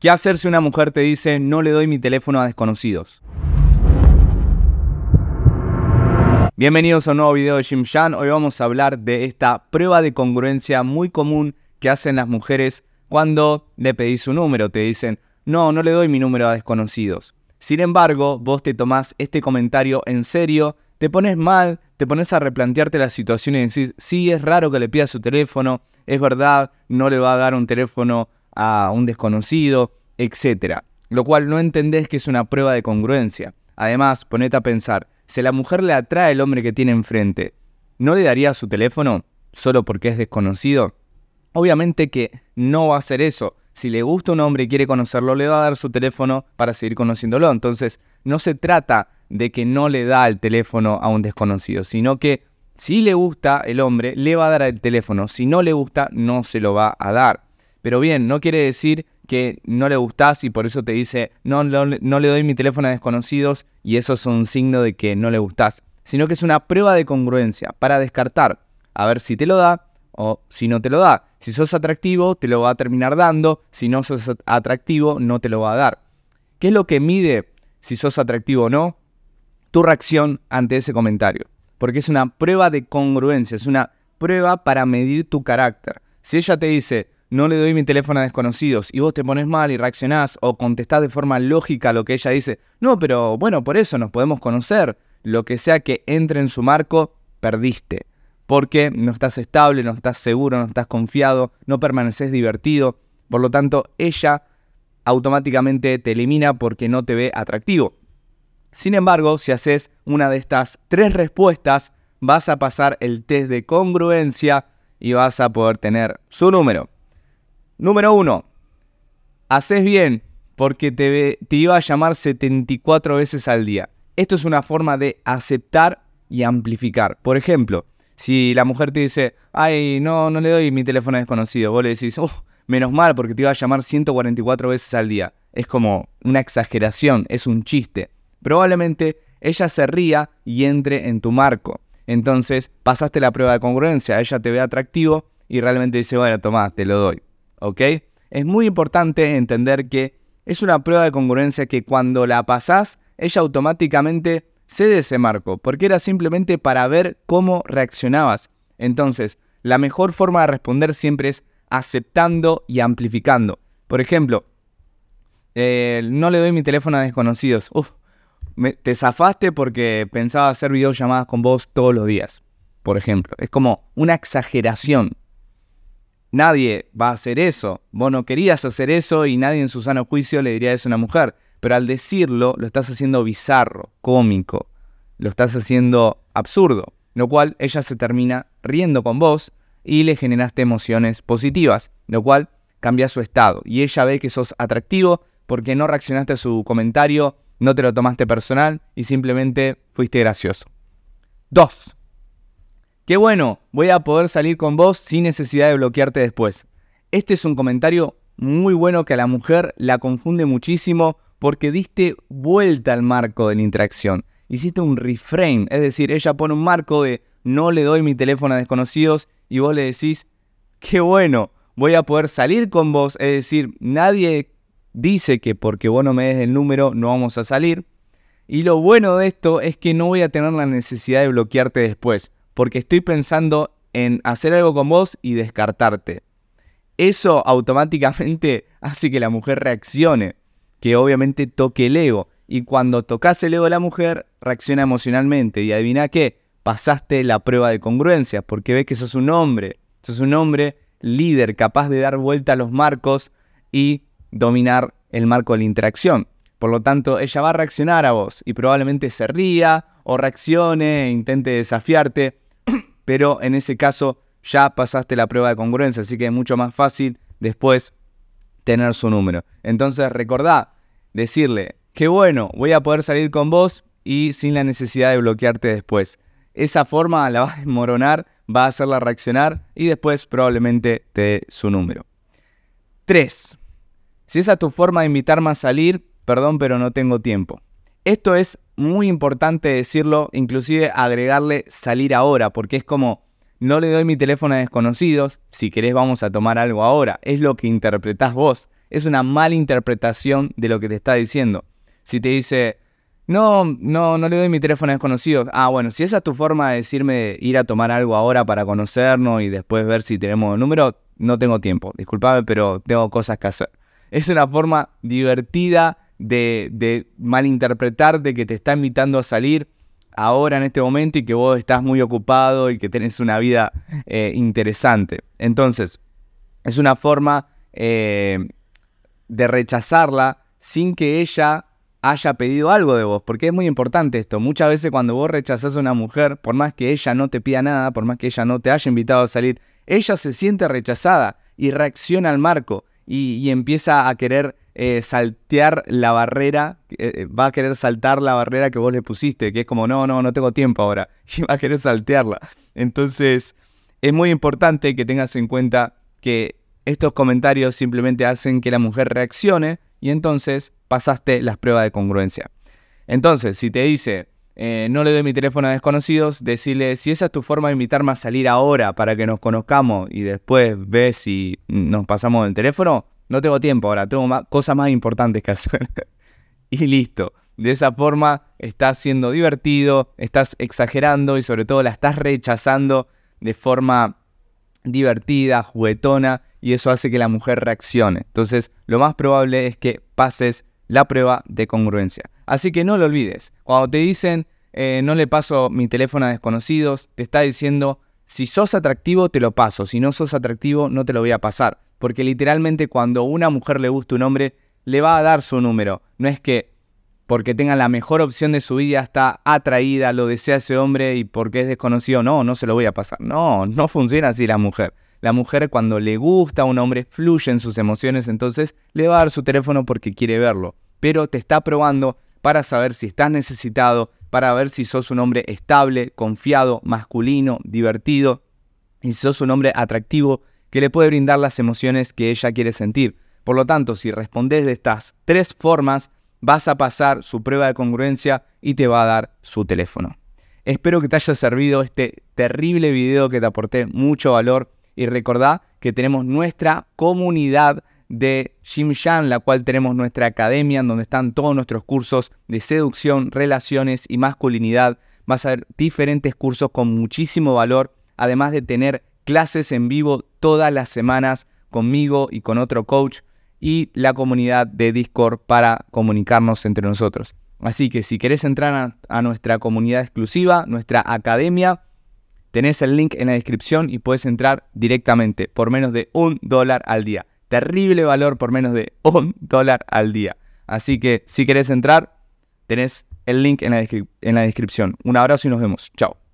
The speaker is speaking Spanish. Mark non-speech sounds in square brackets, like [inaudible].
¿Qué hacer si una mujer te dice no le doy mi teléfono a desconocidos? Bienvenidos a un nuevo video de Jim Shan. Hoy vamos a hablar de esta prueba de congruencia muy común que hacen las mujeres cuando le pedís su número. Te dicen, no, no le doy mi número a desconocidos. Sin embargo, vos te tomás este comentario en serio, te pones mal, te pones a replantearte la situación y decís, sí, es raro que le pida su teléfono, es verdad, no le va a dar un teléfono a un desconocido, etc. Lo cual no entendés que es una prueba de congruencia. Además, ponete a pensar, si la mujer le atrae el hombre que tiene enfrente, ¿no le daría su teléfono solo porque es desconocido? Obviamente que no va a hacer eso. Si le gusta un hombre y quiere conocerlo, le va a dar su teléfono para seguir conociéndolo. Entonces, no se trata de que no le da el teléfono a un desconocido, sino que si le gusta el hombre, le va a dar el teléfono. Si no le gusta, no se lo va a dar. Pero bien, no quiere decir que no le gustás y por eso te dice, no, no, le doy mi teléfono a desconocidos y eso es un signo de que no le gustás, sino que es una prueba de congruencia para descartar a ver si te lo da o si no te lo da. Si sos atractivo, te lo va a terminar dando, si no sos atractivo, no te lo va a dar. ¿Qué es lo que mide si sos atractivo o no? Tu reacción ante ese comentario, porque es una prueba de congruencia, es una prueba para medir tu carácter. Si ella te dice, no le doy mi teléfono a desconocidos y vos te pones mal y reaccionás o contestás de forma lógica lo que ella dice, no, pero bueno, por eso nos podemos conocer, lo que sea que entre en su marco, perdiste. Porque no estás estable, no estás seguro, no estás confiado, no permaneces divertido. Por lo tanto, ella automáticamente te elimina porque no te ve atractivo. Sin embargo, si haces una de estas tres respuestas, vas a pasar el test de congruencia y vas a poder tener su número. Número 1. Haces bien porque te, iba a llamar 74 veces al día. Esto es una forma de aceptar y amplificar. Por ejemplo, si la mujer te dice, ay, no, no le doy mi teléfono desconocido, vos le decís, oh, menos mal porque te iba a llamar 144 veces al día. Es como una exageración, es un chiste. Probablemente ella se ría y entre en tu marco. Entonces pasaste la prueba de congruencia, ella te ve atractivo y realmente dice, bueno, tomá, te lo doy. Es muy importante entender que es una prueba de congruencia que cuando la pasás, ella automáticamente cede ese marco, porque era simplemente para ver cómo reaccionabas. Entonces, la mejor forma de responder siempre es aceptando y amplificando. Por ejemplo, eh, no le doy mi teléfono a desconocidos. te zafaste porque pensaba hacer videollamadas con vos todos los días, por ejemplo. Es como una exageración. Nadie va a hacer eso. Vos no querías hacer eso y nadie en su sano juicio le diría eso a una mujer. Pero al decirlo, lo estás haciendo bizarro, cómico. Lo estás haciendo absurdo. Lo cual ella se termina riendo con vos y le generaste emociones positivas. Lo cual cambia su estado. Y ella ve que sos atractivo porque no reaccionaste a su comentario, no te lo tomaste personal y simplemente fuiste gracioso. Dos. Qué bueno, voy a poder salir con vos sin necesidad de bloquearte después. Este es un comentario muy bueno que a la mujer la confunde muchísimo porque diste vuelta al marco de la interacción. Hiciste un reframe, es decir, ella pone un marco de no le doy mi teléfono a desconocidos y vos le decís, qué bueno, voy a poder salir con vos, es decir, nadie dice que porque vos no me des el número no vamos a salir. Y lo bueno de esto es que no voy a tener la necesidad de bloquearte después porque estoy pensando en hacer algo con vos y descartarte. Eso automáticamente [laughs] hace que la mujer reaccione, que obviamente toque el ego. Y cuando tocas el ego de la mujer, reacciona emocionalmente. Y adivina qué, pasaste la prueba de congruencia, porque ves que sos un hombre, sos un hombre líder, capaz de dar vuelta a los marcos y dominar el marco de la interacción. Por lo tanto, ella va a reaccionar a vos y probablemente se ría o reaccione e intente desafiarte, [clears throat] pero en ese caso ya pasaste la prueba de congruencia, así que es mucho más fácil después tener su número. Entonces recordá decirle, qué bueno, voy a poder salir con vos y sin la necesidad de bloquearte después. Esa forma la va a desmoronar, va a hacerla reaccionar y después probablemente te dé su número. 3. Si esa es tu forma de invitarme a salir, perdón, pero no tengo tiempo. Esto es muy importante decirlo, inclusive agregarle salir ahora, porque es como, no le doy mi teléfono a desconocidos, si querés vamos a tomar algo ahora, es lo que interpretás vos, es una mala interpretación de lo que te está diciendo. Si te dice, no, no, no le doy mi teléfono a desconocidos. Ah, bueno, si esa es tu forma de decirme ir a tomar algo ahora para conocernos y después ver si tenemos número, no tengo tiempo. Disculpame, pero tengo cosas que hacer. Es una forma divertida de, de que te está invitando a salir ahora en este momento y que vos estás muy ocupado y que tenés una vida eh, interesante. Entonces, es una forma eh, de rechazarla sin que ella haya pedido algo de vos, porque es muy importante esto. Muchas veces cuando vos rechazás a una mujer, por más que ella no te pida nada, por más que ella no te haya invitado a salir, ella se siente rechazada y reacciona al marco y empieza a querer eh, saltear la barrera, eh, eh, va a querer saltar la barrera que vos le pusiste, que es como, no, no, no tengo tiempo ahora, [laughs] y va a querer saltearla. Entonces, es muy importante que tengas en cuenta que estos comentarios simplemente hacen que la mujer reaccione y entonces pasaste las pruebas de congruencia. Entonces, si te dice, no le doy mi teléfono a desconocidos, decirle, si esa es tu forma de invitarme a salir ahora para que nos conozcamos y después ves si nos pasamos el teléfono, no tengo tiempo ahora, tengo cosas más importantes que hacer. [laughs] y listo. De esa forma estás siendo divertido, estás exagerando y sobre todo la estás rechazando de forma divertida, juguetona, y eso hace que la mujer reaccione. Entonces, lo más probable es que pases la prueba de congruencia. Así que no lo olvides. Cuando te dicen, eh, no le paso mi teléfono a desconocidos, te está diciendo, si sos atractivo te lo paso, si no sos atractivo no te lo voy a pasar. Porque literalmente cuando una mujer le gusta un hombre, le va a dar su número. No es que porque tenga la mejor opción de su vida, está atraída, lo desea ese hombre y porque es desconocido, no, no se lo voy a pasar. No, no funciona así la mujer. La mujer cuando le gusta a un hombre fluyen sus emociones, entonces le va a dar su teléfono porque quiere verlo. Pero te está probando para saber si estás necesitado, para ver si sos un hombre estable, confiado, masculino, divertido, y si sos un hombre atractivo que le puede brindar las emociones que ella quiere sentir. Por lo tanto, si respondes de estas tres formas, vas a pasar su prueba de congruencia y te va a dar su teléfono. Espero que te haya servido este terrible video que te aporté mucho valor y recordá que tenemos nuestra comunidad de Shimshan, la cual tenemos nuestra academia, en donde están todos nuestros cursos de seducción, relaciones y masculinidad. Vas a ver diferentes cursos con muchísimo valor, además de tener clases en vivo todas las semanas conmigo y con otro coach y la comunidad de Discord para comunicarnos entre nosotros. Así que si querés entrar a, nuestra comunidad exclusiva, nuestra academia, tenés el link en la descripción y puedes entrar directamente por menos de un dólar al día terrible valor por menos de [laughs] un dólar al día. Así que si querés entrar, tenés el link en la, en la descripción. Un abrazo y nos vemos. Chao.